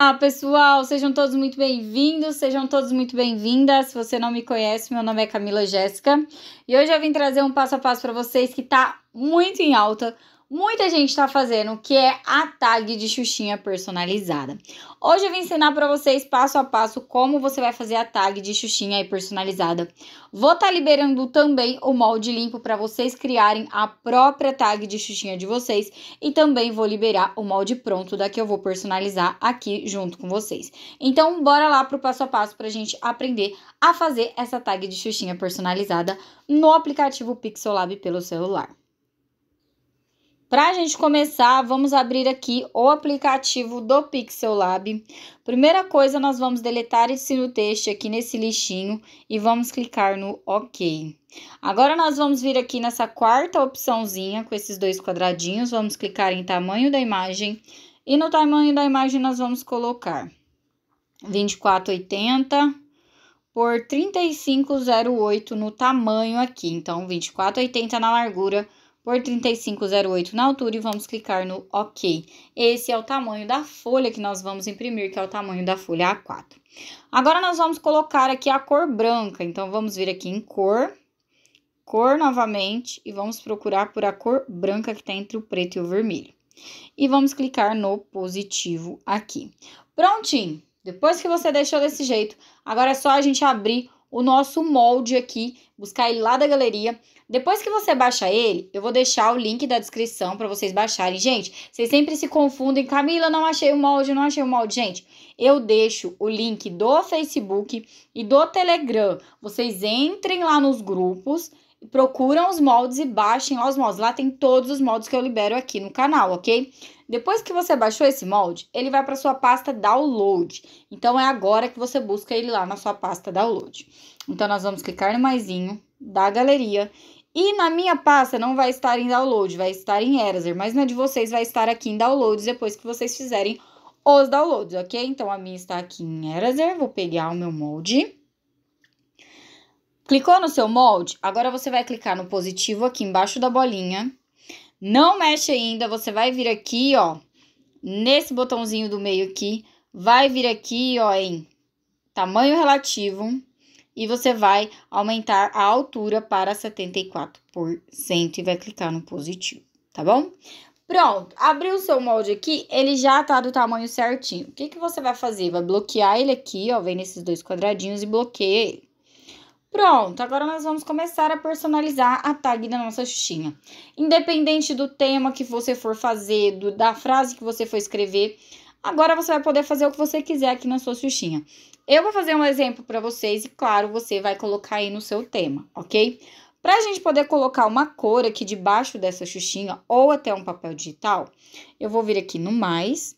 Olá, pessoal! Sejam todos muito bem-vindos, sejam todos muito bem-vindas. Se você não me conhece, meu nome é Camila Jéssica e hoje eu vim trazer um passo a passo para vocês que está muito em alta, muita gente está fazendo, que é a tag de xuxinha personalizada. Hoje eu vim ensinar para vocês passo a passo como você vai fazer a tag de xuxinha personalizada. Vou estar tá liberando também o molde limpo para vocês criarem a própria tag de xuxinha de vocês e também vou liberar o molde pronto da que eu vou personalizar aqui junto com vocês. Então bora lá para o passo a passo para a gente aprender a fazer essa tag de xuxinha personalizada no aplicativo Pixelab pelo celular. Para a gente começar, vamos abrir aqui o aplicativo do Pixel Lab. Primeira coisa, nós vamos deletar esse no texto aqui nesse lixinho e vamos clicar no OK. Agora nós vamos vir aqui nessa quarta opçãozinha com esses dois quadradinhos, vamos clicar em tamanho da imagem e no tamanho da imagem nós vamos colocar 2480 por 3508 no tamanho aqui, então 2480 na largura por 3508 na altura e vamos clicar no OK. Esse é o tamanho da folha que nós vamos imprimir, que é o tamanho da folha A4. Agora nós vamos colocar aqui a cor branca, então vamos vir aqui em cor, cor novamente e vamos procurar por a cor branca que está entre o preto e o vermelho. E vamos clicar no positivo aqui. Prontinho! Depois que você deixou desse jeito, agora é só a gente abrir o nosso molde aqui, buscar ele lá da galeria depois que você baixa ele, eu vou deixar o link da descrição para vocês baixarem. Gente, vocês sempre se confundem. Camila, não achei o molde, não achei o molde. Gente, eu deixo o link do Facebook e do Telegram. Vocês entrem lá nos grupos procuram os moldes e baixem os moldes. Lá tem todos os moldes que eu libero aqui no canal, ok? Depois que você baixou esse molde, ele vai para sua pasta download. Então é agora que você busca ele lá na sua pasta download. Então nós vamos clicar no maisinho da galeria e na minha pasta não vai estar em download, vai estar em Eraser, mas na de vocês vai estar aqui em downloads depois que vocês fizerem os downloads, ok? Então, a minha está aqui em Eraser, vou pegar o meu molde. Clicou no seu molde, agora você vai clicar no positivo aqui embaixo da bolinha. Não mexe ainda, você vai vir aqui, ó, nesse botãozinho do meio aqui, vai vir aqui, ó, em tamanho relativo e você vai aumentar a altura para 74% e vai clicar no positivo, tá bom? Pronto, abriu o seu molde aqui, ele já tá do tamanho certinho. O que, que você vai fazer? Vai bloquear ele aqui, ó, vem nesses dois quadradinhos e bloqueia ele. Pronto, agora nós vamos começar a personalizar a tag da nossa xuxinha. Independente do tema que você for fazer, do, da frase que você for escrever, Agora você vai poder fazer o que você quiser aqui na sua xuxinha. Eu vou fazer um exemplo para vocês e, claro, você vai colocar aí no seu tema, ok? Para a gente poder colocar uma cor aqui debaixo dessa xuxinha ou até um papel digital, eu vou vir aqui no mais,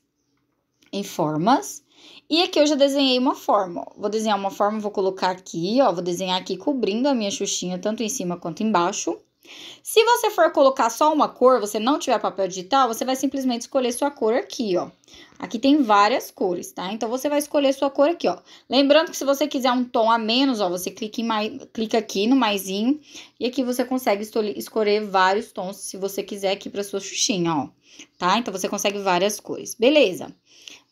em formas, e aqui eu já desenhei uma forma, ó. Vou desenhar uma forma, vou colocar aqui, ó, vou desenhar aqui cobrindo a minha xuxinha, tanto em cima quanto embaixo. Se você for colocar só uma cor, você não tiver papel digital, você vai simplesmente escolher sua cor aqui, ó. Aqui tem várias cores, tá? Então, você vai escolher a sua cor aqui, ó. Lembrando que se você quiser um tom a menos, ó, você clica, em mais, clica aqui no maisinho. E aqui você consegue escolher vários tons, se você quiser, aqui pra sua xuxinha, ó. Tá? Então, você consegue várias cores. Beleza.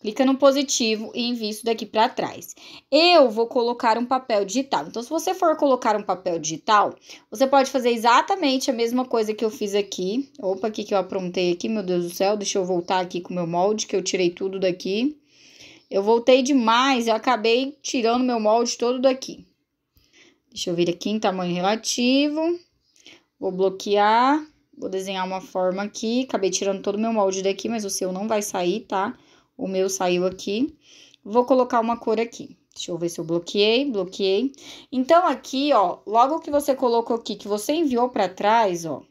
Clica no positivo e envia isso daqui para trás. Eu vou colocar um papel digital. Então, se você for colocar um papel digital, você pode fazer exatamente a mesma coisa que eu fiz aqui. Opa, aqui que eu aprontei aqui, meu Deus do céu. Deixa eu voltar aqui com o meu molde que eu tirei tudo daqui. Eu voltei demais, eu acabei tirando meu molde todo daqui. Deixa eu vir aqui em tamanho relativo. Vou bloquear, vou desenhar uma forma aqui. Acabei tirando todo o meu molde daqui, mas o seu não vai sair, tá? O meu saiu aqui. Vou colocar uma cor aqui. Deixa eu ver se eu bloqueei, bloqueei. Então, aqui, ó, logo que você colocou aqui, que você enviou pra trás, ó,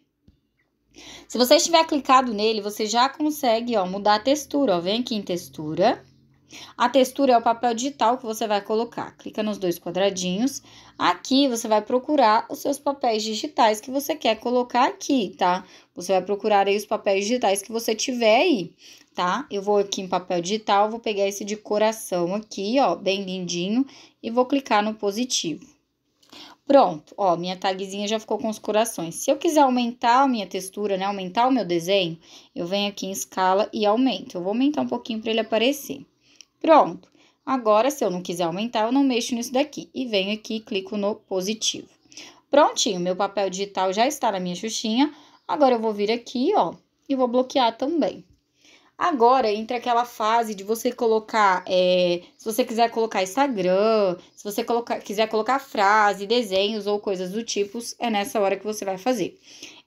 se você estiver clicado nele, você já consegue, ó, mudar a textura, ó. Vem aqui em textura. A textura é o papel digital que você vai colocar. Clica nos dois quadradinhos. Aqui você vai procurar os seus papéis digitais que você quer colocar aqui, tá? Você vai procurar aí os papéis digitais que você tiver aí, tá? Eu vou aqui em papel digital, vou pegar esse de coração aqui, ó, bem lindinho, e vou clicar no positivo. Pronto, ó, minha tagzinha já ficou com os corações. Se eu quiser aumentar a minha textura, né, aumentar o meu desenho, eu venho aqui em escala e aumento. Eu vou aumentar um pouquinho para ele aparecer. Pronto. Agora, se eu não quiser aumentar, eu não mexo nisso daqui. E venho aqui e clico no positivo. Prontinho, meu papel digital já está na minha xuxinha. Agora, eu vou vir aqui, ó, e vou bloquear também. Agora entra aquela fase de você colocar, é, se você quiser colocar Instagram, se você colocar, quiser colocar frase, desenhos ou coisas do tipo, é nessa hora que você vai fazer.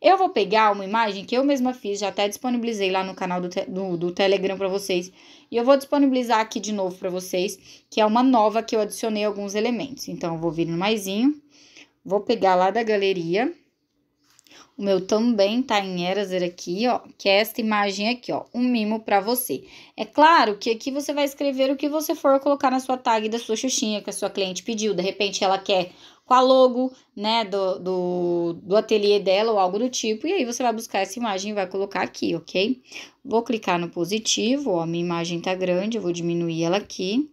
Eu vou pegar uma imagem que eu mesma fiz, já até disponibilizei lá no canal do, do, do Telegram para vocês, e eu vou disponibilizar aqui de novo para vocês, que é uma nova que eu adicionei alguns elementos. Então, eu vou vir no maisinho, vou pegar lá da galeria o meu também tá em Eraser aqui, ó, que é esta imagem aqui, ó, um mimo para você. É claro que aqui você vai escrever o que você for colocar na sua tag da sua xuxinha que a sua cliente pediu. De repente ela quer com a logo, né, do, do, do ateliê dela ou algo do tipo. E aí você vai buscar essa imagem e vai colocar aqui, ok? Vou clicar no positivo, ó, minha imagem tá grande, eu vou diminuir ela aqui.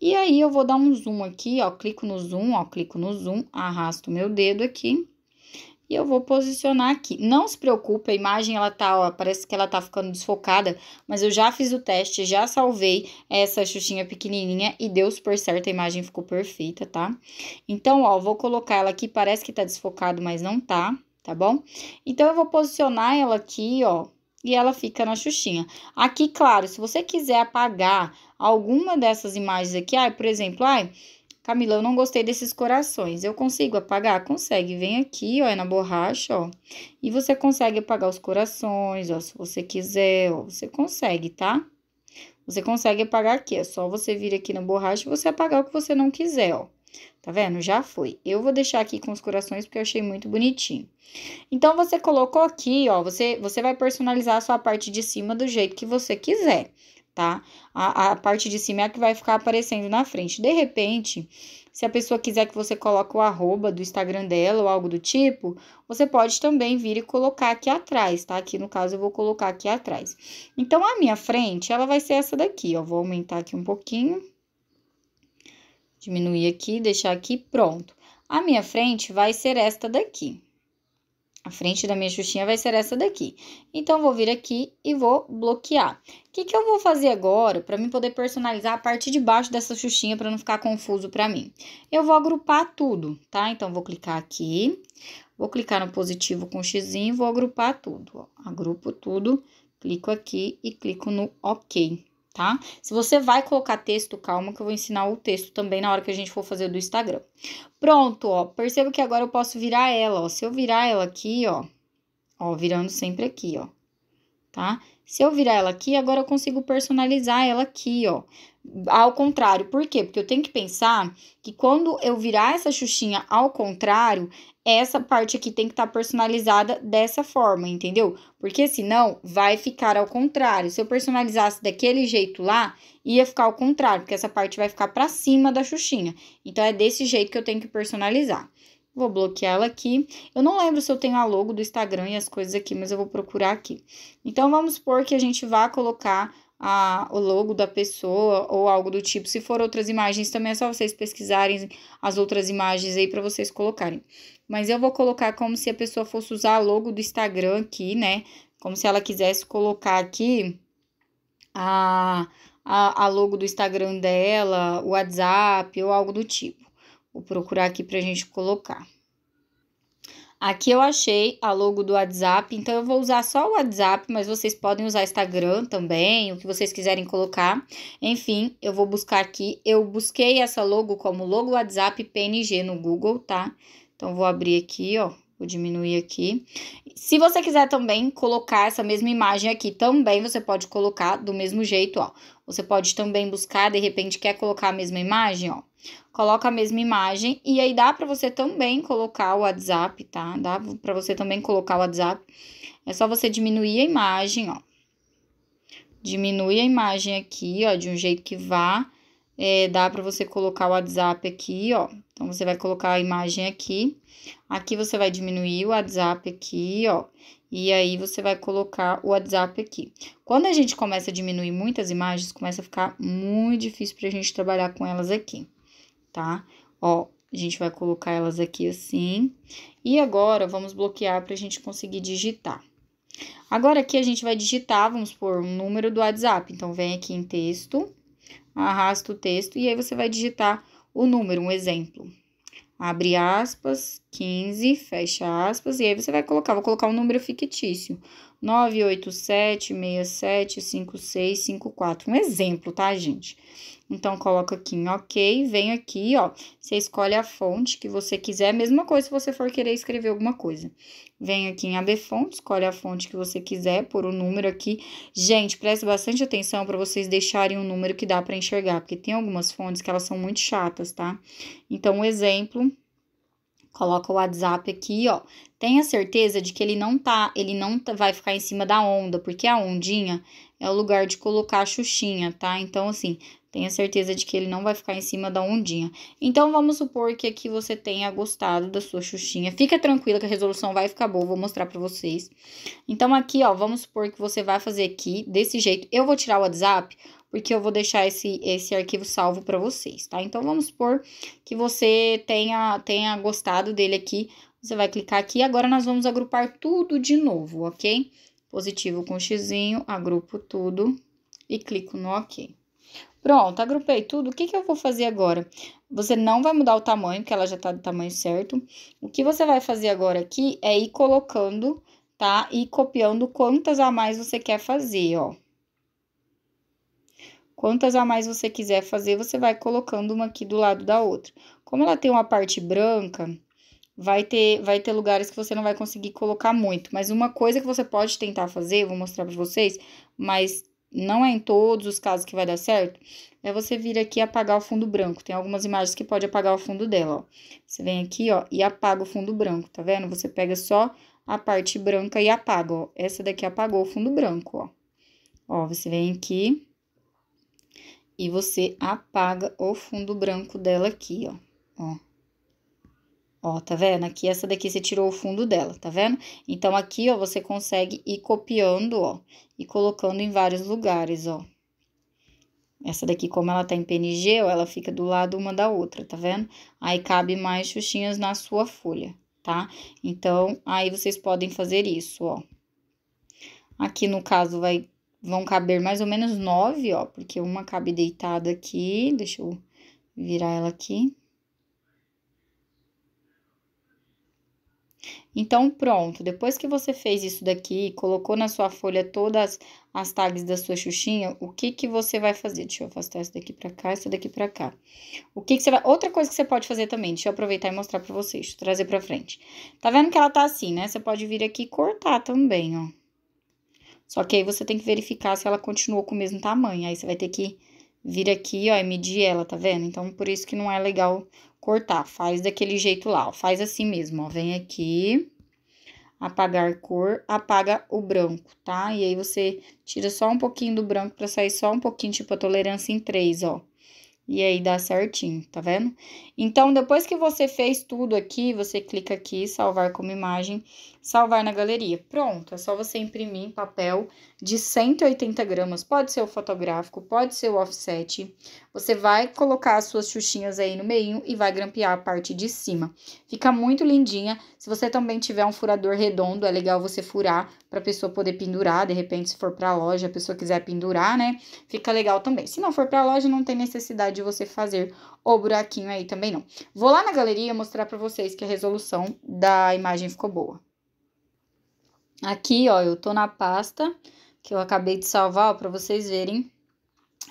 E aí eu vou dar um zoom aqui, ó, clico no zoom, ó, clico no zoom, arrasto meu dedo aqui e eu vou posicionar aqui. Não se preocupe, a imagem ela tá, ó, parece que ela tá ficando desfocada, mas eu já fiz o teste, já salvei essa xuxinha pequenininha e deu super certo, a imagem ficou perfeita, tá? Então, ó, vou colocar ela aqui, parece que tá desfocado, mas não tá, tá bom? Então, eu vou posicionar ela aqui, ó, e ela fica na xuxinha. Aqui, claro, se você quiser apagar alguma dessas imagens aqui, ai, por exemplo, ai, Camila, eu não gostei desses corações. Eu consigo apagar? Consegue. Vem aqui, ó, é na borracha, ó. E você consegue apagar os corações, ó, se você quiser, ó. Você consegue, tá? Você consegue apagar aqui, é só você vir aqui na borracha e você apagar o que você não quiser, ó. Tá vendo? Já foi. Eu vou deixar aqui com os corações porque eu achei muito bonitinho. Então, você colocou aqui, ó, você, você vai personalizar a sua parte de cima do jeito que você quiser tá? A, a parte de cima é a que vai ficar aparecendo na frente. De repente, se a pessoa quiser que você coloque o arroba do Instagram dela ou algo do tipo, você pode também vir e colocar aqui atrás, tá? Aqui no caso eu vou colocar aqui atrás. Então, a minha frente, ela vai ser essa daqui, ó. Vou aumentar aqui um pouquinho. Diminuir aqui, deixar aqui, pronto. A minha frente vai ser esta daqui, a frente da minha xuxinha vai ser essa daqui. Então, vou vir aqui e vou bloquear. O que, que eu vou fazer agora para mim poder personalizar a parte de baixo dessa xuxinha para não ficar confuso para mim? Eu vou agrupar tudo, tá? Então, vou clicar aqui, vou clicar no positivo com xizinho e vou agrupar tudo. Ó. Agrupo tudo, clico aqui e clico no OK tá? Se você vai colocar texto, calma que eu vou ensinar o texto também na hora que a gente for fazer do Instagram. Pronto, ó, perceba que agora eu posso virar ela, ó. Se eu virar ela aqui, ó, ó, virando sempre aqui, ó, tá? Se eu virar ela aqui, agora eu consigo personalizar ela aqui, ó. Ao contrário, por quê? Porque eu tenho que pensar que quando eu virar essa xuxinha ao contrário, essa parte aqui tem que estar tá personalizada dessa forma, entendeu? Porque senão vai ficar ao contrário. Se eu personalizasse daquele jeito lá, ia ficar ao contrário, porque essa parte vai ficar para cima da xuxinha. Então é desse jeito que eu tenho que personalizar. Vou bloquear ela aqui. Eu não lembro se eu tenho a logo do Instagram e as coisas aqui, mas eu vou procurar aqui. Então, vamos supor que a gente vá colocar a, o logo da pessoa ou algo do tipo. Se for outras imagens, também é só vocês pesquisarem as outras imagens aí para vocês colocarem mas eu vou colocar como se a pessoa fosse usar a logo do Instagram aqui, né? Como se ela quisesse colocar aqui a, a, a logo do Instagram dela, o WhatsApp ou algo do tipo. Vou procurar aqui pra gente colocar. Aqui eu achei a logo do WhatsApp, então eu vou usar só o WhatsApp, mas vocês podem usar Instagram também, o que vocês quiserem colocar. Enfim, eu vou buscar aqui. Eu busquei essa logo como logo WhatsApp PNG no Google, tá? Então, vou abrir aqui, ó, vou diminuir aqui. Se você quiser também colocar essa mesma imagem aqui, também você pode colocar do mesmo jeito, ó. Você pode também buscar, de repente, quer colocar a mesma imagem, ó. Coloca a mesma imagem e aí dá pra você também colocar o WhatsApp, tá? Dá pra você também colocar o WhatsApp. É só você diminuir a imagem, ó. Diminui a imagem aqui, ó, de um jeito que vá é, dá para você colocar o WhatsApp aqui, ó. Então, você vai colocar a imagem aqui. Aqui você vai diminuir o WhatsApp aqui, ó. E aí, você vai colocar o WhatsApp aqui. Quando a gente começa a diminuir muitas imagens, começa a ficar muito difícil para a gente trabalhar com elas aqui, tá? Ó, a gente vai colocar elas aqui assim. E agora, vamos bloquear para a gente conseguir digitar. Agora, aqui a gente vai digitar, vamos por um número do WhatsApp. Então, vem aqui em texto arrasta o texto e aí você vai digitar o número, um exemplo. Abre aspas, 15, fecha aspas, e aí você vai colocar, vou colocar um número fictício, 987675654, um exemplo, tá, gente? Então, coloca aqui em OK, vem aqui, ó, você escolhe a fonte que você quiser, é mesma coisa se você for querer escrever alguma coisa. Vem aqui em AB Fonte, escolhe a fonte que você quiser, por o um número aqui. Gente, preste bastante atenção para vocês deixarem um número que dá para enxergar, porque tem algumas fontes que elas são muito chatas, tá? Então, um exemplo, Coloca o WhatsApp aqui, ó, Tenha certeza de que ele não tá, ele não tá, vai ficar em cima da onda, porque a ondinha é o lugar de colocar a xuxinha, tá? Então, assim, tenha certeza de que ele não vai ficar em cima da ondinha. Então, vamos supor que aqui você tenha gostado da sua xuxinha. Fica tranquila que a resolução vai ficar boa, vou mostrar pra vocês. Então, aqui, ó, vamos supor que você vai fazer aqui desse jeito. Eu vou tirar o WhatsApp, porque eu vou deixar esse, esse arquivo salvo para vocês, tá? Então, vamos supor que você tenha, tenha gostado dele aqui você vai clicar aqui. Agora, nós vamos agrupar tudo de novo, ok? Positivo com x, agrupo tudo e clico no ok. Pronto, agrupei tudo. O que, que eu vou fazer agora? Você não vai mudar o tamanho, porque ela já tá do tamanho certo. O que você vai fazer agora aqui é ir colocando, tá? E copiando quantas a mais você quer fazer, ó. Quantas a mais você quiser fazer, você vai colocando uma aqui do lado da outra. Como ela tem uma parte branca, vai ter, vai ter lugares que você não vai conseguir colocar muito. Mas uma coisa que você pode tentar fazer, vou mostrar para vocês, mas não é em todos os casos que vai dar certo, é você vir aqui e apagar o fundo branco. Tem algumas imagens que pode apagar o fundo dela, ó. Você vem aqui, ó, e apaga o fundo branco, tá vendo? Você pega só a parte branca e apaga, ó. Essa daqui apagou o fundo branco, ó. Ó, você vem aqui e você apaga o fundo branco dela aqui, ó. Ó. Ó, tá vendo? Aqui, essa daqui você tirou o fundo dela, tá vendo? Então, aqui, ó, você consegue ir copiando, ó, e colocando em vários lugares, ó. Essa daqui, como ela tá em PNG, ó, ela fica do lado uma da outra, tá vendo? Aí, cabe mais xuxinhas na sua folha, tá? Então, aí vocês podem fazer isso, ó. Aqui, no caso, vai, vão caber mais ou menos nove, ó, porque uma cabe deitada aqui, deixa eu virar ela aqui. Então, pronto, depois que você fez isso daqui, colocou na sua folha todas as tags da sua xuxinha, o que que você vai fazer? Deixa eu afastar essa daqui pra cá, essa daqui pra cá. O que que você vai... Outra coisa que você pode fazer também, deixa eu aproveitar e mostrar pra vocês, deixa eu trazer pra frente. Tá vendo que ela tá assim, né? Você pode vir aqui e cortar também, ó. Só que aí você tem que verificar se ela continuou com o mesmo tamanho, aí você vai ter que vir aqui, ó, e medir ela, tá vendo? Então, por isso que não é legal cortar. Faz daquele jeito lá, ó. Faz assim mesmo, ó. Vem aqui, apagar cor, apaga o branco, tá? E aí você tira só um pouquinho do branco pra sair só um pouquinho, tipo a tolerância em 3, ó. E aí dá certinho, tá vendo? Então, depois que você fez tudo aqui, você clica aqui, salvar como imagem, salvar na galeria. Pronto, é só você imprimir em papel de 180 gramas. Pode ser o fotográfico, pode ser o offset. Você vai colocar as suas xuxinhas aí no meio e vai grampear a parte de cima. Fica muito lindinha. Se você também tiver um furador redondo, é legal você furar para a pessoa poder pendurar. De repente, se for para a loja, a pessoa quiser pendurar, né? Fica legal também. Se não for para a loja, não tem necessidade de você fazer o buraquinho aí também não. Vou lá na galeria mostrar para vocês que a resolução da imagem ficou boa. Aqui, ó, eu tô na pasta que eu acabei de salvar, ó, para vocês verem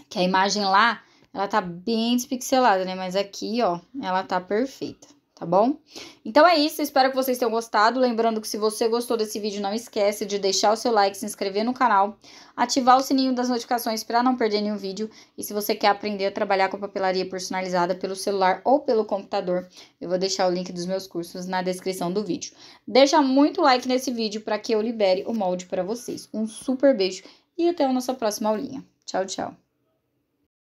que a imagem lá, ela tá bem despixelada, né? Mas aqui, ó, ela tá perfeita tá bom? Então é isso, espero que vocês tenham gostado. Lembrando que se você gostou desse vídeo, não esquece de deixar o seu like, se inscrever no canal, ativar o sininho das notificações para não perder nenhum vídeo. E se você quer aprender a trabalhar com papelaria personalizada pelo celular ou pelo computador, eu vou deixar o link dos meus cursos na descrição do vídeo. Deixa muito like nesse vídeo para que eu libere o molde para vocês. Um super beijo e até a nossa próxima aulinha. Tchau, tchau.